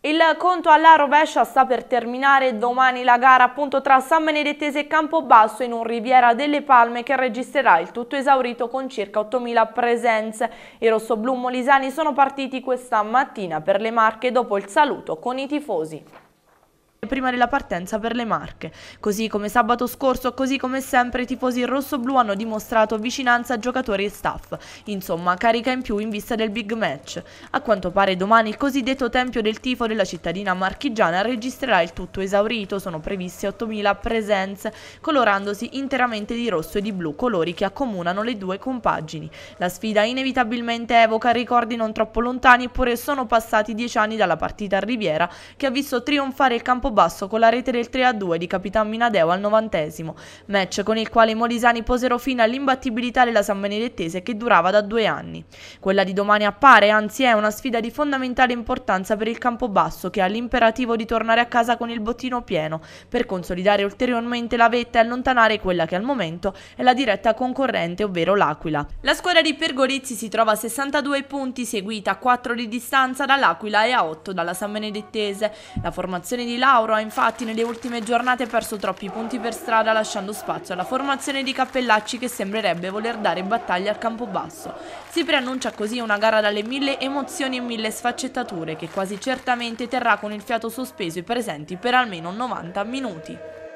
Il conto alla rovescia sta per terminare domani la gara appunto tra San Benedettese e Campobasso in un Riviera delle Palme che registrerà il tutto esaurito con circa 8.000 presenze. I rossoblù molisani sono partiti questa mattina per le Marche dopo il saluto con i tifosi prima della partenza per le Marche. Così come sabato scorso, così come sempre, i tifosi rosso-blu hanno dimostrato vicinanza a giocatori e staff, insomma carica in più in vista del big match. A quanto pare domani il cosiddetto tempio del tifo della cittadina marchigiana registrerà il tutto esaurito, sono previste 8.000 presenze, colorandosi interamente di rosso e di blu, colori che accomunano le due compagini. La sfida inevitabilmente evoca ricordi non troppo lontani, eppure sono passati dieci anni dalla partita a Riviera, che ha visto trionfare il campo basso con la rete del 3-2 di Capitan Minadeo al novantesimo, match con il quale i molisani posero fine all'imbattibilità della San Benedettese che durava da due anni. Quella di domani appare, anzi è una sfida di fondamentale importanza per il campo basso che ha l'imperativo di tornare a casa con il bottino pieno per consolidare ulteriormente la vetta e allontanare quella che al momento è la diretta concorrente, ovvero l'Aquila. La squadra di Pergolizzi si trova a 62 punti, seguita a 4 di distanza dall'Aquila e a 8 dalla San Benedettese. La formazione di Lau Lauro ha infatti nelle ultime giornate perso troppi punti per strada lasciando spazio alla formazione di Cappellacci che sembrerebbe voler dare battaglia al campo basso. Si preannuncia così una gara dalle mille emozioni e mille sfaccettature che quasi certamente terrà con il fiato sospeso i presenti per almeno 90 minuti.